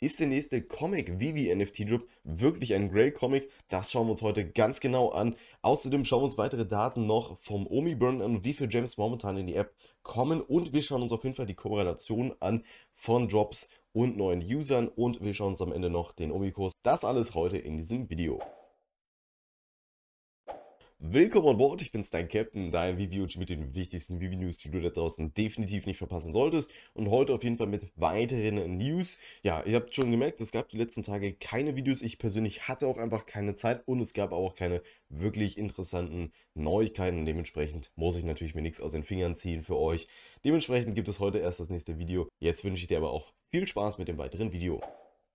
Ist der nächste Comic Vivi NFT Drop wirklich ein Grail Comic? Das schauen wir uns heute ganz genau an. Außerdem schauen wir uns weitere Daten noch vom Omi Burn an wie viele Gems momentan in die App kommen. Und wir schauen uns auf jeden Fall die Korrelation an von Drops und neuen Usern. Und wir schauen uns am Ende noch den Omi Kurs. Das alles heute in diesem Video. Willkommen an Bord, ich bin's, dein Captain, dein Review mit den wichtigsten Review-News, die du da draußen definitiv nicht verpassen solltest. Und heute auf jeden Fall mit weiteren News. Ja, ihr habt schon gemerkt, es gab die letzten Tage keine Videos. Ich persönlich hatte auch einfach keine Zeit und es gab auch keine wirklich interessanten Neuigkeiten. Dementsprechend muss ich natürlich mir nichts aus den Fingern ziehen für euch. Dementsprechend gibt es heute erst das nächste Video. Jetzt wünsche ich dir aber auch viel Spaß mit dem weiteren Video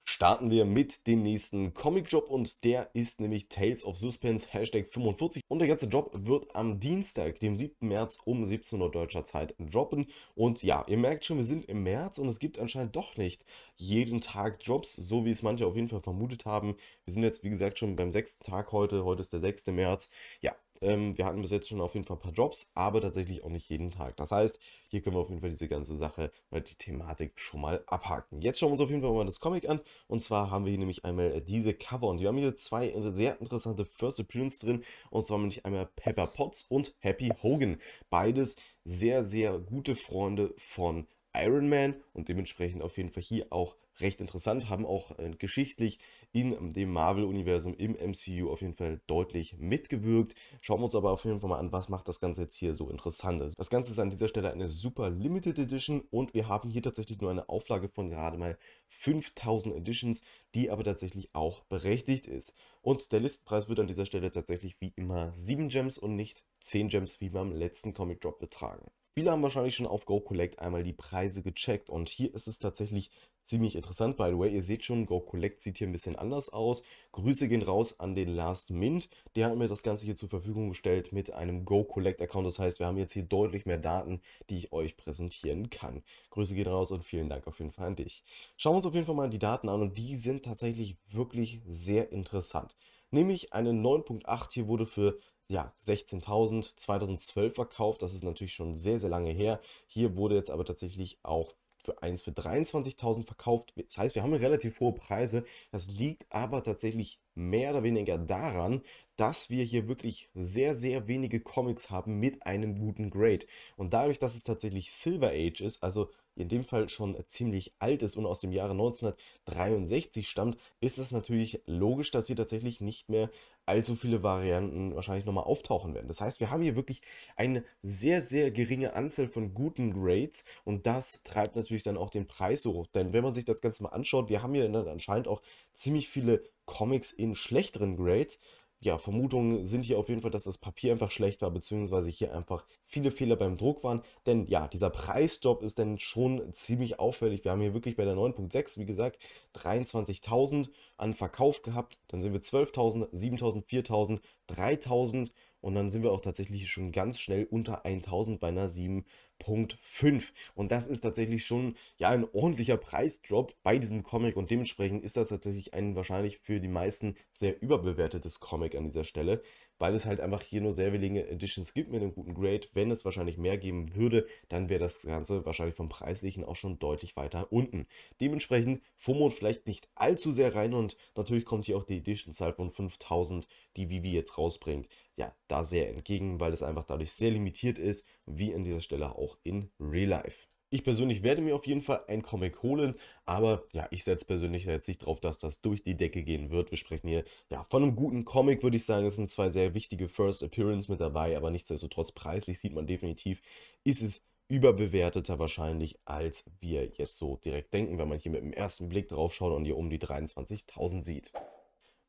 starten wir mit dem nächsten Comic-Job und der ist nämlich Tales of Suspense Hashtag 45 und der ganze Job wird am Dienstag, dem 7. März um 17 Uhr deutscher Zeit droppen und ja, ihr merkt schon, wir sind im März und es gibt anscheinend doch nicht jeden Tag Jobs, so wie es manche auf jeden Fall vermutet haben. Wir sind jetzt, wie gesagt, schon beim sechsten Tag heute, heute ist der 6. März. Ja, ähm, wir hatten bis jetzt schon auf jeden Fall ein paar Drops, aber tatsächlich auch nicht jeden Tag. Das heißt, hier können wir auf jeden Fall diese ganze Sache oder äh, die Thematik schon mal abhaken. Jetzt schauen wir uns auf jeden Fall mal das Comic an. Und zwar haben wir hier nämlich einmal äh, diese Cover. Und wir haben hier zwei sehr interessante First Appearance drin. Und zwar nämlich einmal Pepper Potts und Happy Hogan. Beides sehr, sehr gute Freunde von Iron Man und dementsprechend auf jeden Fall hier auch recht interessant, haben auch äh, geschichtlich in ähm, dem Marvel-Universum im MCU auf jeden Fall deutlich mitgewirkt. Schauen wir uns aber auf jeden Fall mal an, was macht das Ganze jetzt hier so interessant. Das Ganze ist an dieser Stelle eine super Limited Edition und wir haben hier tatsächlich nur eine Auflage von gerade mal 5000 Editions, die aber tatsächlich auch berechtigt ist. Und der Listenpreis wird an dieser Stelle tatsächlich wie immer 7 Gems und nicht 10 Gems wie beim letzten Comic Drop betragen. Viele haben wahrscheinlich schon auf GoCollect einmal die Preise gecheckt und hier ist es tatsächlich ziemlich interessant. By the way, ihr seht schon, GoCollect sieht hier ein bisschen anders aus. Grüße gehen raus an den Last Mint. Der hat mir das Ganze hier zur Verfügung gestellt mit einem gocollect Account. Das heißt, wir haben jetzt hier deutlich mehr Daten, die ich euch präsentieren kann. Grüße gehen raus und vielen Dank auf jeden Fall an dich. Schauen wir uns auf jeden Fall mal die Daten an und die sind tatsächlich wirklich sehr interessant nämlich eine 9.8. Hier wurde für ja, 16.000 2012 verkauft. Das ist natürlich schon sehr, sehr lange her. Hier wurde jetzt aber tatsächlich auch für eins für 23.000 verkauft. Das heißt, wir haben relativ hohe Preise. Das liegt aber tatsächlich mehr oder weniger daran, dass wir hier wirklich sehr, sehr wenige Comics haben mit einem guten Grade. Und dadurch, dass es tatsächlich Silver Age ist, also in dem Fall schon ziemlich alt ist und aus dem Jahre 1963 stammt, ist es natürlich logisch, dass hier tatsächlich nicht mehr allzu viele Varianten wahrscheinlich nochmal auftauchen werden. Das heißt, wir haben hier wirklich eine sehr, sehr geringe Anzahl von guten Grades und das treibt natürlich dann auch den Preis hoch. Denn wenn man sich das Ganze mal anschaut, wir haben hier dann ne, anscheinend auch ziemlich viele Comics in schlechteren Grades ja, Vermutungen sind hier auf jeden Fall, dass das Papier einfach schlecht war, beziehungsweise hier einfach viele Fehler beim Druck waren. Denn ja, dieser Preisstopp ist dann schon ziemlich auffällig. Wir haben hier wirklich bei der 9.6, wie gesagt, 23.000 an Verkauf gehabt. Dann sind wir 12.000, 7.000, 4.000, 3.000 und dann sind wir auch tatsächlich schon ganz schnell unter 1.000 bei einer 7 Punkt 5. Und das ist tatsächlich schon ja ein ordentlicher Preisdrop bei diesem Comic und dementsprechend ist das natürlich ein wahrscheinlich für die meisten sehr überbewertetes Comic an dieser Stelle weil es halt einfach hier nur sehr wenige Editions gibt mit einem guten Grade. Wenn es wahrscheinlich mehr geben würde, dann wäre das Ganze wahrscheinlich vom Preislichen auch schon deutlich weiter unten. Dementsprechend Fomot vielleicht nicht allzu sehr rein und natürlich kommt hier auch die Edition-Zahl von 5000, die Vivi jetzt rausbringt, ja, da sehr entgegen, weil es einfach dadurch sehr limitiert ist, wie an dieser Stelle auch in Real Life. Ich persönlich werde mir auf jeden Fall ein Comic holen, aber ja, ich setze persönlich jetzt nicht drauf, dass das durch die Decke gehen wird. Wir sprechen hier ja, von einem guten Comic, würde ich sagen. Es sind zwei sehr wichtige First Appearance mit dabei, aber nichtsdestotrotz preislich sieht man definitiv, ist es überbewerteter wahrscheinlich, als wir jetzt so direkt denken, wenn man hier mit dem ersten Blick drauf schaut und hier um die 23.000 sieht.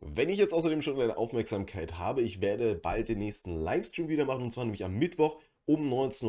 Wenn ich jetzt außerdem schon eine Aufmerksamkeit habe, ich werde bald den nächsten Livestream wieder machen, und zwar nämlich am Mittwoch um 19.30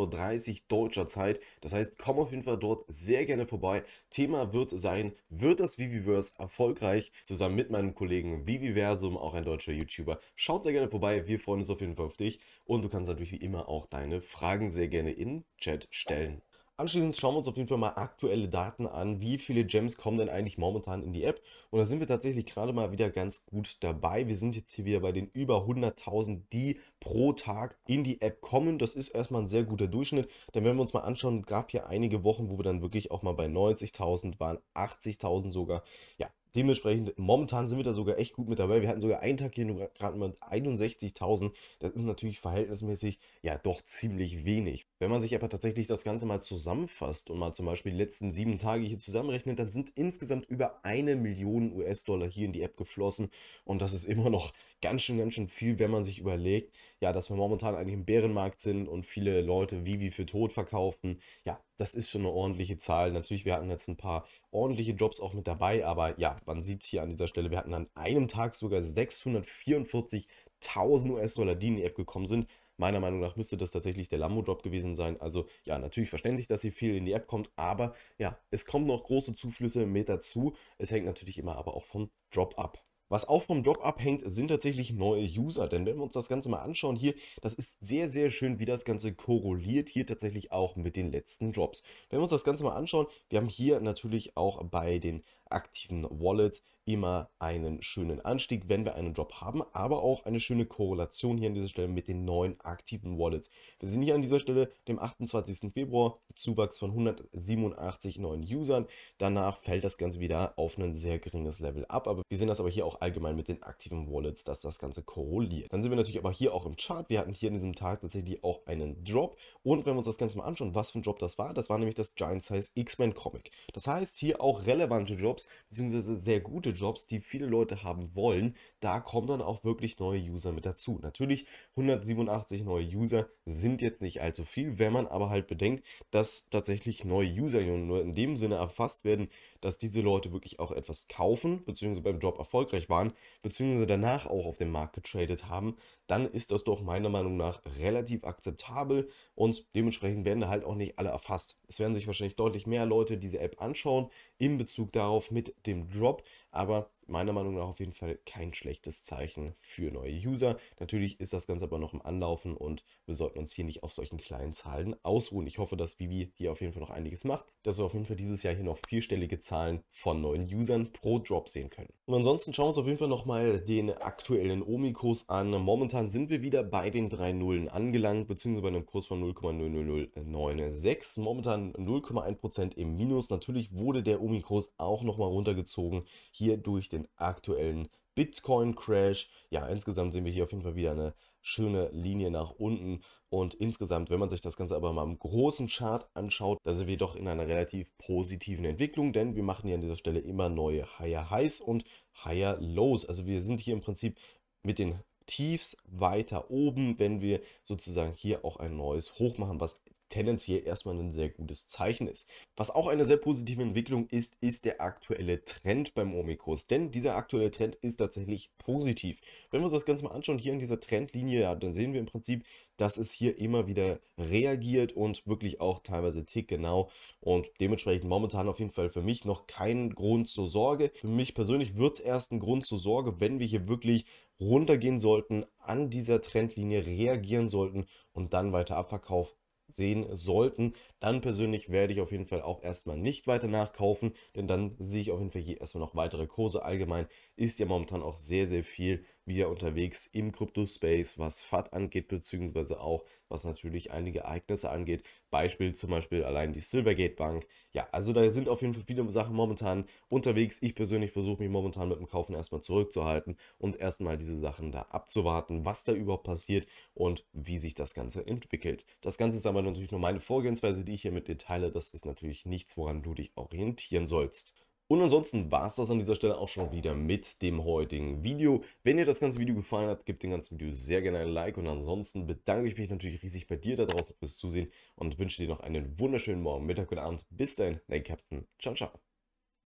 Uhr deutscher Zeit. Das heißt, komm auf jeden Fall dort sehr gerne vorbei. Thema wird sein, wird das Viviverse erfolgreich? Zusammen mit meinem Kollegen Viviversum, auch ein deutscher YouTuber. Schaut sehr gerne vorbei, wir freuen uns auf jeden Fall auf dich. Und du kannst natürlich wie immer auch deine Fragen sehr gerne in Chat stellen. Anschließend schauen wir uns auf jeden Fall mal aktuelle Daten an, wie viele Gems kommen denn eigentlich momentan in die App. Und da sind wir tatsächlich gerade mal wieder ganz gut dabei. Wir sind jetzt hier wieder bei den über 100.000, die pro Tag in die App kommen. Das ist erstmal ein sehr guter Durchschnitt. Dann werden wir uns mal anschauen, gab hier einige Wochen, wo wir dann wirklich auch mal bei 90.000 waren, 80.000 sogar. Ja, Dementsprechend, momentan sind wir da sogar echt gut mit dabei. Wir hatten sogar einen Tag hier nur gerade mal 61.000. Das ist natürlich verhältnismäßig ja doch ziemlich wenig. Wenn man sich aber tatsächlich das Ganze mal zusammenfasst und mal zum Beispiel die letzten sieben Tage hier zusammenrechnet, dann sind insgesamt über eine Million US-Dollar hier in die App geflossen. Und das ist immer noch ganz schön, ganz schön viel, wenn man sich überlegt, ja, dass wir momentan eigentlich im Bärenmarkt sind und viele Leute wie wie für tot verkaufen. Ja, das ist schon eine ordentliche Zahl. Natürlich, wir hatten jetzt ein paar ordentliche Jobs auch mit dabei, aber ja, man sieht hier an dieser Stelle, wir hatten an einem Tag sogar 644.000 US-Dollar, die in die App gekommen sind. Meiner Meinung nach müsste das tatsächlich der Lambo-Job gewesen sein. Also ja, natürlich verständlich, dass hier viel in die App kommt, aber ja, es kommen noch große Zuflüsse mit dazu. Es hängt natürlich immer aber auch vom Job ab. Was auch vom Drop abhängt, sind tatsächlich neue User. Denn wenn wir uns das Ganze mal anschauen hier, das ist sehr, sehr schön, wie das Ganze korreliert hier tatsächlich auch mit den letzten Drops. Wenn wir uns das Ganze mal anschauen, wir haben hier natürlich auch bei den aktiven Wallets immer einen schönen Anstieg, wenn wir einen Drop haben, aber auch eine schöne Korrelation hier an dieser Stelle mit den neuen aktiven Wallets. Wir sehen hier an dieser Stelle dem 28. Februar Zuwachs von 187 neuen Usern. Danach fällt das Ganze wieder auf ein sehr geringes Level ab, aber wir sehen das aber hier auch allgemein mit den aktiven Wallets, dass das Ganze korreliert. Dann sind wir natürlich aber hier auch im Chart. Wir hatten hier an diesem Tag tatsächlich auch einen Drop und wenn wir uns das Ganze mal anschauen, was für ein Drop das war, das war nämlich das Giant Size X-Men Comic. Das heißt, hier auch relevante Drops Jobs, beziehungsweise sehr gute Jobs, die viele Leute haben wollen, da kommen dann auch wirklich neue User mit dazu. Natürlich, 187 neue User sind jetzt nicht allzu viel, wenn man aber halt bedenkt, dass tatsächlich neue User nur in dem Sinne erfasst werden, dass diese Leute wirklich auch etwas kaufen, beziehungsweise beim Job erfolgreich waren, beziehungsweise danach auch auf dem Markt getradet haben, dann ist das doch meiner Meinung nach relativ akzeptabel und dementsprechend werden da halt auch nicht alle erfasst. Es werden sich wahrscheinlich deutlich mehr Leute diese App anschauen in Bezug darauf, mit dem Drop, aber meiner Meinung nach auf jeden Fall kein schlechtes Zeichen für neue User. Natürlich ist das Ganze aber noch im Anlaufen und wir sollten uns hier nicht auf solchen kleinen Zahlen ausruhen. Ich hoffe, dass Bibi hier auf jeden Fall noch einiges macht, dass wir auf jeden Fall dieses Jahr hier noch vierstellige Zahlen von neuen Usern pro Drop sehen können. Und ansonsten schauen wir uns auf jeden Fall nochmal den aktuellen omi an. Momentan sind wir wieder bei den drei Nullen angelangt, beziehungsweise bei einem Kurs von 0,00096. Momentan 0,1% im Minus. Natürlich wurde der omi auch nochmal runtergezogen, hier durch den den aktuellen Bitcoin-Crash. Ja, insgesamt sehen wir hier auf jeden Fall wieder eine schöne Linie nach unten. Und insgesamt, wenn man sich das Ganze aber mal im großen Chart anschaut, da sind wir doch in einer relativ positiven Entwicklung, denn wir machen hier an dieser Stelle immer neue Higher Highs und Higher Lows. Also wir sind hier im Prinzip mit den Tiefs weiter oben, wenn wir sozusagen hier auch ein neues Hoch machen, was tendenziell erstmal ein sehr gutes Zeichen ist. Was auch eine sehr positive Entwicklung ist, ist der aktuelle Trend beim Omikurs. Denn dieser aktuelle Trend ist tatsächlich positiv. Wenn wir uns das Ganze mal anschauen, hier in dieser Trendlinie, ja, dann sehen wir im Prinzip, dass es hier immer wieder reagiert und wirklich auch teilweise tickgenau. Und dementsprechend momentan auf jeden Fall für mich noch kein Grund zur Sorge. Für mich persönlich wird es erst ein Grund zur Sorge, wenn wir hier wirklich runtergehen sollten, an dieser Trendlinie reagieren sollten und dann weiter Abverkauf sehen sollten, dann persönlich werde ich auf jeden Fall auch erstmal nicht weiter nachkaufen, denn dann sehe ich auf jeden Fall hier erstmal noch weitere Kurse. Allgemein ist ja momentan auch sehr, sehr viel wieder unterwegs im Kryptospace, was FAT angeht, beziehungsweise auch was natürlich einige Ereignisse angeht. Beispiel zum Beispiel allein die Silvergate Bank. Ja, also da sind auf jeden Fall viele Sachen momentan unterwegs. Ich persönlich versuche mich momentan mit dem Kaufen erstmal zurückzuhalten und erstmal diese Sachen da abzuwarten, was da überhaupt passiert und wie sich das Ganze entwickelt. Das Ganze ist aber natürlich nur meine Vorgehensweise, die ich hier mit dir teile. Das ist natürlich nichts, woran du dich orientieren sollst. Und ansonsten war es das an dieser Stelle auch schon wieder mit dem heutigen Video. Wenn dir das ganze Video gefallen hat, gib dem ganzen Video sehr gerne ein Like. Und ansonsten bedanke ich mich natürlich riesig bei dir da draußen fürs Zusehen und wünsche dir noch einen wunderschönen Morgen, Mittag und Abend. Bis dahin, dein Captain. Ciao, ciao.